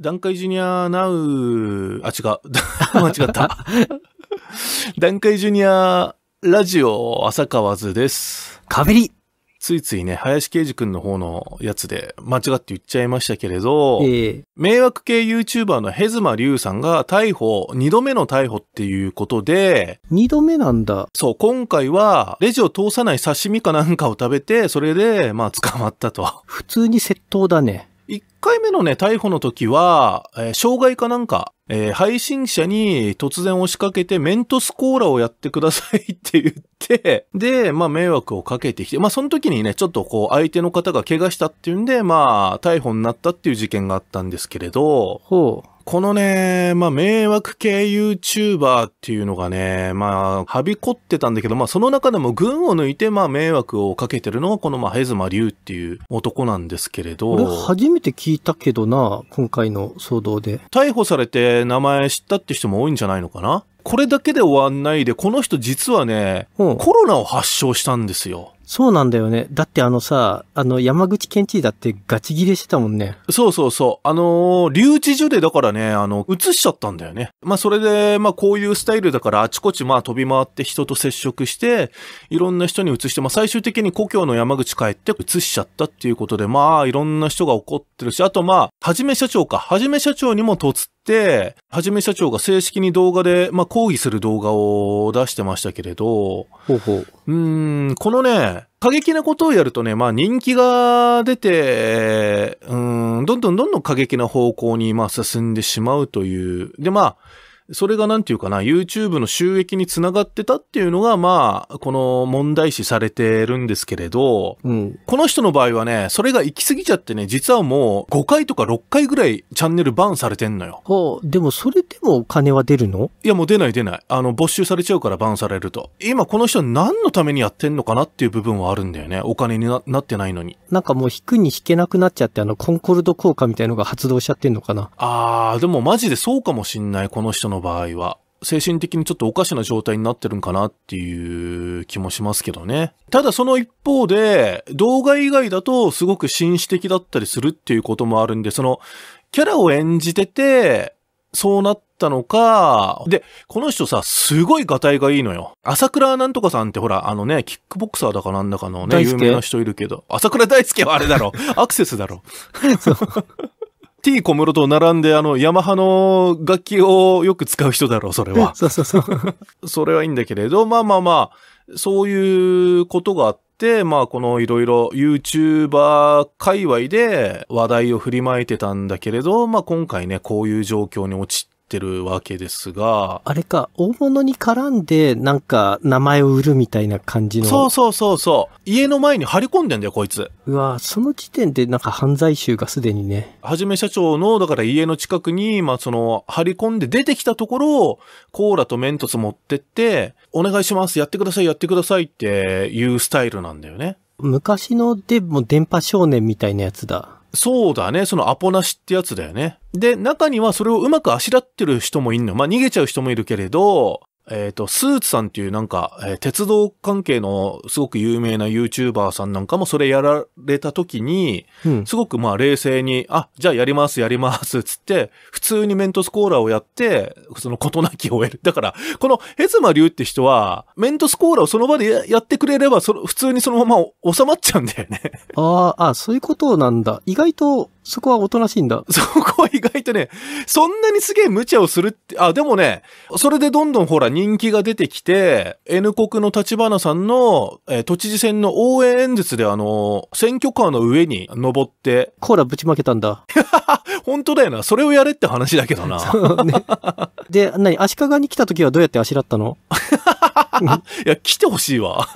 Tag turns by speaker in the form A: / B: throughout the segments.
A: 段階ジュニアナウ、あ、違う。間違った。段階ジュニアラジオ浅川図です。かべりついついね、林啓二んの方のやつで間違って言っちゃいましたけれど、えー、迷惑系 YouTuber のヘズマリュウさんが逮捕、二度目の逮捕っていうことで、二度目なんだ。そう、今回はレジを通さない刺身かなんかを食べて、それで、まあ捕まったと。普通に窃盗だね。1回目のね、逮捕の時は、えー、障害かなんか、えー、配信者に突然押しかけて、メントスコーラをやってくださいって言って、で、まあ迷惑をかけてきて、まあその時にね、ちょっとこう相手の方が怪我したっていうんで、まあ逮捕になったっていう事件があったんですけれど、ほう。このね、まあ、迷惑系 YouTuber っていうのがね、まあ、はびこってたんだけど、まあ、その中でも群を抜いて、まあ、迷惑をかけてるのが、この、まあ、ヘズマリっていう男なんですけれど。俺、初めて聞いたけどな、今回の騒動で。逮捕されて名前知ったって人も多いんじゃないのかなこれだけで終わんないで、この人実はね、うん、コロナを発症したんですよ。そうなんだよね。だってあのさ、あの、山口県知事だってガチギレしてたもんね。そうそうそう。あのー、留置所でだからね、あの、移しちゃったんだよね。まあ、それで、まあ、こういうスタイルだからあちこちまあ、飛び回って人と接触して、いろんな人に移して、まあ、最終的に故郷の山口帰って移しちゃったっていうことで、まあ、いろんな人が怒ってるし、あとまあ、はじめ社長か。はじめ社長にもとつ、はじめ社長が正式に動画で、まあ、抗議する動画を出してましたけれど、ほうほう。うん、このね、過激なことをやるとね、まあ人気が出て、うん、どんどんどんどん過激な方向にまあ進んでしまうという。でまあ、それがなんていうかな、YouTube の収益につながってたっていうのが、まあ、この問題視されてるんですけれど、うん、この人の場合はね、それが行き過ぎちゃってね、実はもう5回とか6回ぐらいチャンネルバンされてんのよ。はあ、でもそれでもお金は出るのいやもう出ない出ない。あの、没収されちゃうからバンされると。今この人何のためにやってんのかなっていう部分はあるんだよね。お金にななってないのに。なんかもう引くに引けなくなっちゃって、あの、コンコルド効果みたいのが発動しちゃってんのかな。あー、でもマジでそうかもしんない、この人のの場合は、精神的にちょっとおかしな状態になってるんかなっていう気もしますけどね。ただその一方で、動画以外だとすごく紳士的だったりするっていうこともあるんで、その、キャラを演じてて、そうなったのか、で、この人さ、すごいガタイがいいのよ。朝倉なんとかさんってほら、あのね、キックボクサーだかなんだかのね、有名な人いるけど、朝倉大輔はあれだろ。アクセスだろ。T 小室と並んで、あの、ヤマハの楽器をよく使う人だろう、それは。そうそうそう。それはいいんだけれど、まあまあまあ、そういうことがあって、まあこのいろいろ YouTuber 界隈で話題を振りまいてたんだけれど、まあ今回ね、こういう状況に陥って、てるわけですが。あれか、大物に絡んで、なんか、名前を売るみたいな感じの。そうそうそうそう。家の前に張り込んでんだよ、こいつ。うわその時点でなんか犯罪集がすでにね。はじめ社長の、だから家の近くに、まあその、張り込んで出てきたところ、を、コーラとメントス持ってって、お願いします、やってください、やってくださいっていうスタイルなんだよね。昔のでも電波少年みたいなやつだ。そうだね。そのアポなしってやつだよね。で、中にはそれをうまくあしらってる人もいんの。まあ、逃げちゃう人もいるけれど、えっ、ー、と、スーツさんっていうなんか、えー、鉄道関係のすごく有名な YouTuber さんなんかもそれやられた時に、うん、すごくまあ冷静に、あ、じゃあやりますやりますつって、普通にメントスコーラをやって、その事なきを得る。だから、このヘズマリュウって人は、メントスコーラをその場でやってくれれば、その、普通にそのまま収まっちゃうんだよねああ、そういうことなんだ。意外とそこはおとなしいんだ。そこは意外とね、そんなにすげえ無茶をするって、あ、でもね、それでどんどんほら人気が出てきて、N 国の立花さんの、えー、都知事選の応援演説であの、選挙カーの上に登って。コーラぶちまけたんだ。本当だよな。それをやれって話だけどな。そうね、で、なに、足利に来た時はどうやってあしらったのいや、来てほしいわ。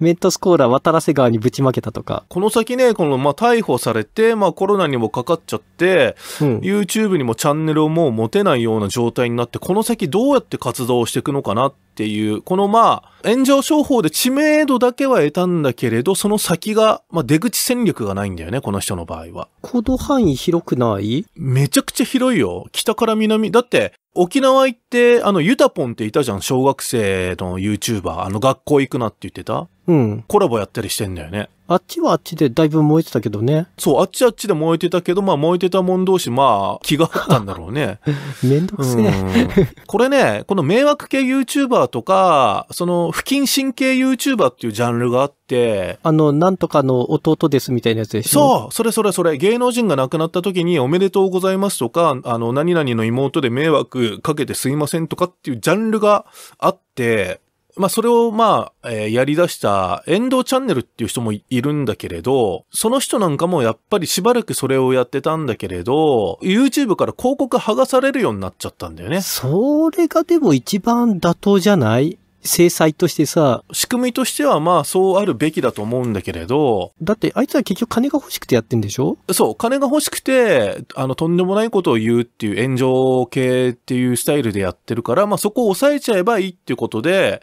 A: メントスコーラ渡良瀬川にぶちまけたとか。この先ね、この、まあ、逮捕されて、まあ、コロナにもかかっちゃって、うん、YouTube にもチャンネルをもう持てないような状態になって、この先どうやって活動していくのかなっっていう、このまあ、炎上商法で知名度だけは得たんだけれど、その先が、まあ出口戦略がないんだよね、この人の場合は。行動範囲広くないめちゃくちゃ広いよ。北から南。だって、沖縄行って、あの、ユタポンっていたじゃん、小学生の YouTuber。あの、学校行くなって言ってたうん。コラボやったりしてんだよね。あっちはあっちでだいぶ燃えてたけどね。そう、あっちあっちで燃えてたけど、まあ燃えてたもん同士、まあ気があったんだろうね。めんどくせえ、これね、この迷惑系 YouTuber とか、その不謹慎系 YouTuber っていうジャンルがあって、あの、なんとかの弟ですみたいなやつでしょそう、それそれそれ。芸能人が亡くなった時におめでとうございますとか、あの、何々の妹で迷惑かけてすいませんとかっていうジャンルがあって、まあ、それを、まあ、えー、やり出した、遠藤チャンネルっていう人もいるんだけれど、その人なんかもやっぱりしばらくそれをやってたんだけれど、YouTube から広告剥がされるようになっちゃったんだよね。それがでも一番妥当じゃない制裁としてさ。仕組みとしてはまあそうあるべきだと思うんだけれど。だってあいつは結局金が欲しくてやってんでしょそう、金が欲しくて、あのとんでもないことを言うっていう炎上系っていうスタイルでやってるから、まあそこを抑えちゃえばいいっていうことで、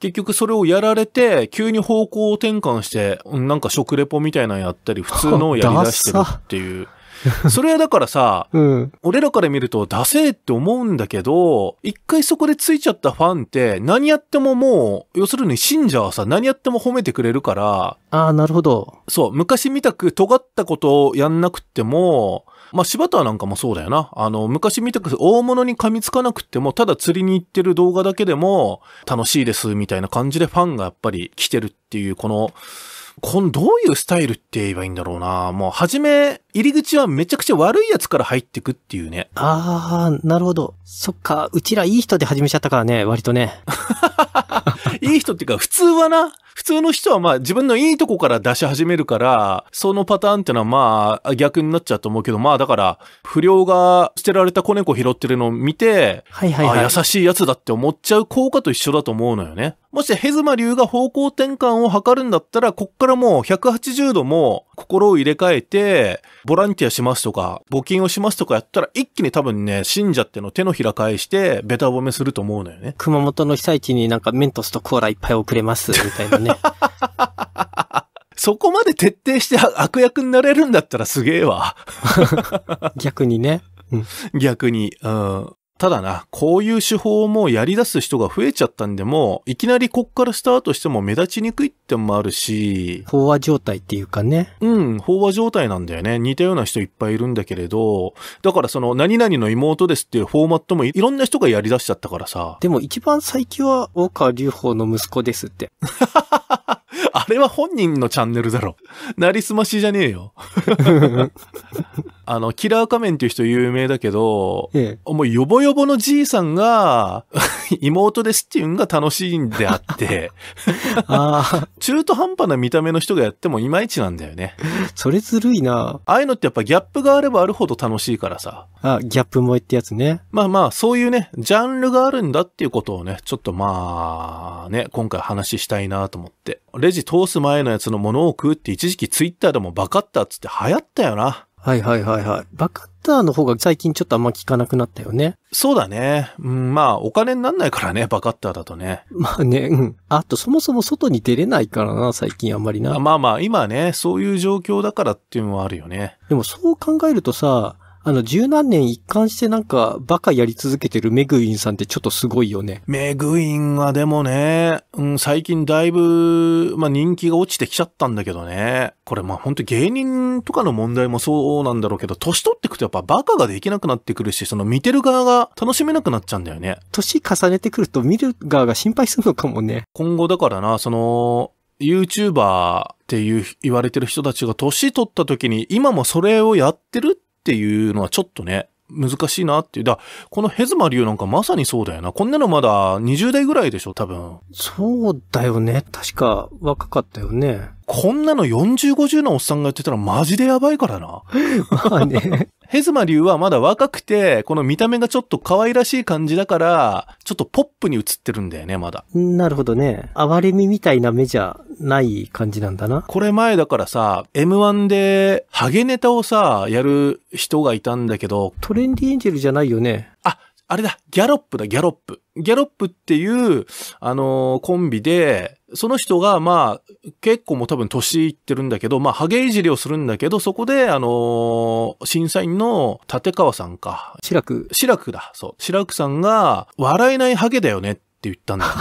A: 結局それをやられて、急に方向転換して、なんか食レポみたいなのやったり、普通のをやり出してるっていう。それはだからさ、うん、俺らから見るとダセーって思うんだけど、一回そこでついちゃったファンって何やってももう、要するに信者はさ、何やっても褒めてくれるから。ああ、なるほど。そう、昔見たく尖ったことをやんなくても、まあ、柴田なんかもそうだよな。あの、昔見たく大物に噛みつかなくても、ただ釣りに行ってる動画だけでも、楽しいです、みたいな感じでファンがやっぱり来てるっていう、この、このどういうスタイルって言えばいいんだろうな。もう、初め、入り口はめちゃくちゃ悪いやつから入ってくっていうね。ああ、なるほど。そっか、うちらいい人で始めちゃったからね、割とね。いい人っていうか、普通はな、普通の人はまあ自分のいいとこから出し始めるから、そのパターンってのはまあ逆になっちゃうと思うけど、まあだから、不良が捨てられた子猫拾ってるのを見て、はいはいはい、あ優しいやつだって思っちゃう効果と一緒だと思うのよね。もしヘズマ流が方向転換を図るんだったら、こっからもう180度も心を入れ替えて、ボランティアしますとか、募金をしますとかやったら、一気に多分ね、信者っての手のひら返して、べた褒めすると思うのよね。熊本の被災地になんかメントスとコーラいっぱい送れます、みたいなね。そこまで徹底して悪役になれるんだったらすげえわ。逆にね。逆に、うん。ただな、こういう手法をもうやり出す人が増えちゃったんでも、いきなりこっからスタートしても目立ちにくいってもあるし。飽和状態っていうかね。うん、飽和状態なんだよね。似たような人いっぱいいるんだけれど、だからその、何々の妹ですっていうフォーマットもいろんな人がやり出しちゃったからさ。でも一番最強は、大川隆法の息子ですって。あれは本人のチャンネルだろ。なりすましじゃねえよ。あの、キラー仮面っていう人有名だけど、ええ、もうよぼよぼのじいさんが、妹ですっていうのが楽しいんであって あ、中途半端な見た目の人がやってもいまいちなんだよね。それずるいなああいうのってやっぱギャップがあればあるほど楽しいからさ。あ、ギャップ萌えってやつね。まあまあ、そういうね、ジャンルがあるんだっていうことをね、ちょっとまあ、ね、今回話したいなと思って。レジ通す前のやつのものを食うって一時期ツイッターでもバカったっつって流行ったよな。はいはいはいはい。バカッターの方が最近ちょっとあんま聞かなくなったよね。そうだね。うん、まあ、お金になんないからね、バカッターだとね。まあね、うん。あと、そもそも外に出れないからな、最近あんまりな。まあまあ、今ね、そういう状況だからっていうのはあるよね。でもそう考えるとさ、あの、十何年一貫してなんか、バカやり続けてるメグインさんってちょっとすごいよね。メグインはでもね、うん、最近だいぶ、まあ、人気が落ちてきちゃったんだけどね。これまあ、本当芸人とかの問題もそうなんだろうけど、年取ってくとやっぱバカができなくなってくるし、その見てる側が楽しめなくなっちゃうんだよね。年重ねてくると見る側が心配するのかもね。今後だからな、その、YouTuber っていう言われてる人たちが年取った時に今もそれをやってるっていうのはちょっとね、難しいなっていう。だこのヘズマリュウなんかまさにそうだよな。こんなのまだ20代ぐらいでしょ、多分。そうだよね。確か若かったよね。こんなの40、50のおっさんがやってたらマジでやばいからな。まあね。ヘズマ流はまだ若くて、この見た目がちょっと可愛らしい感じだから、ちょっとポップに映ってるんだよね、まだ。なるほどね。哀れみみたいな目じゃない感じなんだな。これ前だからさ、M1 でハゲネタをさ、やる人がいたんだけど。トレンディエンジェルじゃないよね。あ、あれだ、ギャロップだ、ギャロップ。ギャロップっていう、あのー、コンビで、その人が、まあ、結構もう多分年いってるんだけど、まあ、ハゲいじりをするんだけど、そこで、あのー、審査員の立川さんか。白く。白くだ、そう。白くさんが、笑えないハゲだよねって言ったんだよ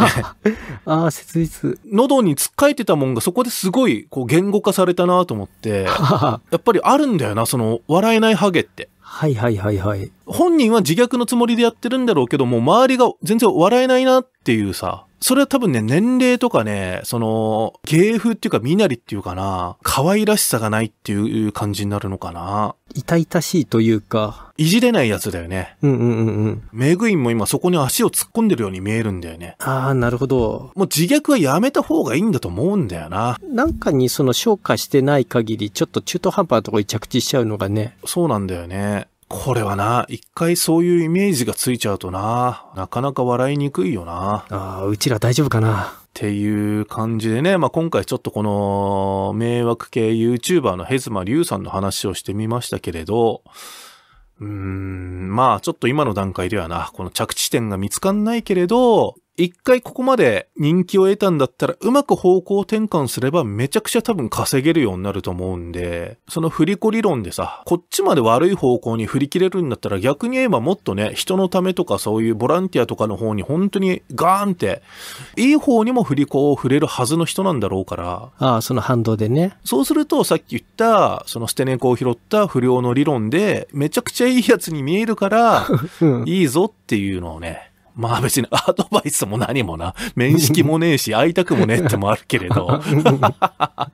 A: ね。ああ、切実。喉につっかえてたもんがそこですごいこう言語化されたなと思って、やっぱりあるんだよな、その笑えないハゲって。はいはいはいはい。本人は自虐のつもりでやってるんだろうけども、周りが全然笑えないなっていうさ。それは多分ね、年齢とかね、その、芸風っていうか、身なりっていうかな、可愛らしさがないっていう感じになるのかな。痛々しいというか。いじれないやつだよね。うんうんうんうん。メグインも今そこに足を突っ込んでるように見えるんだよね。ああ、なるほど。もう自虐はやめた方がいいんだと思うんだよな。なんかにその消化してない限り、ちょっと中途半端なところに着地しちゃうのがね。そうなんだよね。これはな、一回そういうイメージがついちゃうとな、なかなか笑いにくいよな。ああ、うちら大丈夫かな。っていう感じでね、まあ、今回ちょっとこの迷惑系 YouTuber のヘズマリュウさんの話をしてみましたけれど、うーん、まあちょっと今の段階ではな、この着地点が見つかんないけれど、一回ここまで人気を得たんだったら、うまく方向転換すればめちゃくちゃ多分稼げるようになると思うんで、その振り子理論でさ、こっちまで悪い方向に振り切れるんだったら逆に言えばもっとね、人のためとかそういうボランティアとかの方に本当にガーンって、いい方にも振り子を振れるはずの人なんだろうから。ああ、その反動でね。そうするとさっき言った、その捨て猫を拾った不良の理論で、めちゃくちゃいいやつに見えるから、いいぞっていうのをね、まあ別にアドバイスも何もな、面識もねえし、会いたくもねえってもあるけれど っ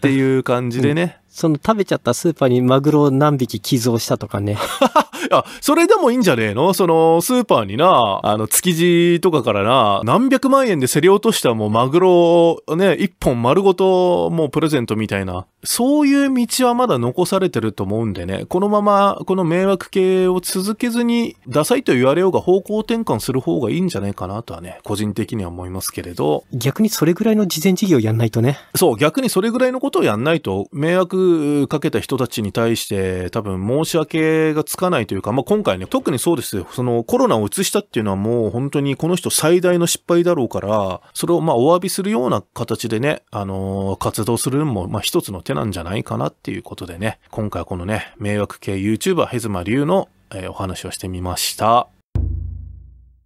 A: ていう感じでね、その食べちゃったスーパーにマグロを何匹寄贈したとかね。あ、それでもいいんじゃねえのその、スーパーにな、あの、築地とかからな、何百万円で競り落としたもうマグロをね、一本丸ごともうプレゼントみたいな。そういう道はまだ残されてると思うんでね、このまま、この迷惑系を続けずに、ダサいと言われようが方向転換する方がいいんじゃないかなとはね、個人的には思いますけれど。逆にそれぐらいの事前事業やんないとね。そう、逆にそれぐらいのことをやんないと、迷惑かけた人たちに対して多分申し訳がつかないというか、まあ、今回ね、特にそうですよ。そのコロナを移したっていうのはもう本当にこの人最大の失敗だろうから、それをまあお詫びするような形でね、あのー、活動するのもまあ一つの手なんじゃないかなっていうことでね、今回このね、迷惑系 YouTuber ヘズマリュウの、えー、お話をしてみました。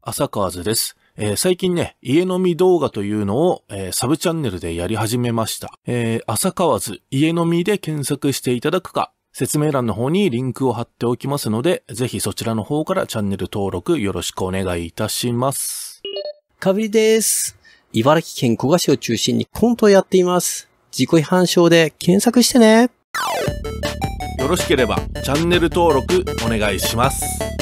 A: 朝川図です。えー、最近ね、家飲み動画というのを、えー、サブチャンネルでやり始めました。えー、朝わず、家飲みで検索していただくか、説明欄の方にリンクを貼っておきますので、ぜひそちらの方からチャンネル登録よろしくお願いいたします。かぶりです。茨城県古河市を中心にコントをやっています。自己批判症で検索してね。よろしければチャンネル登録お願いします。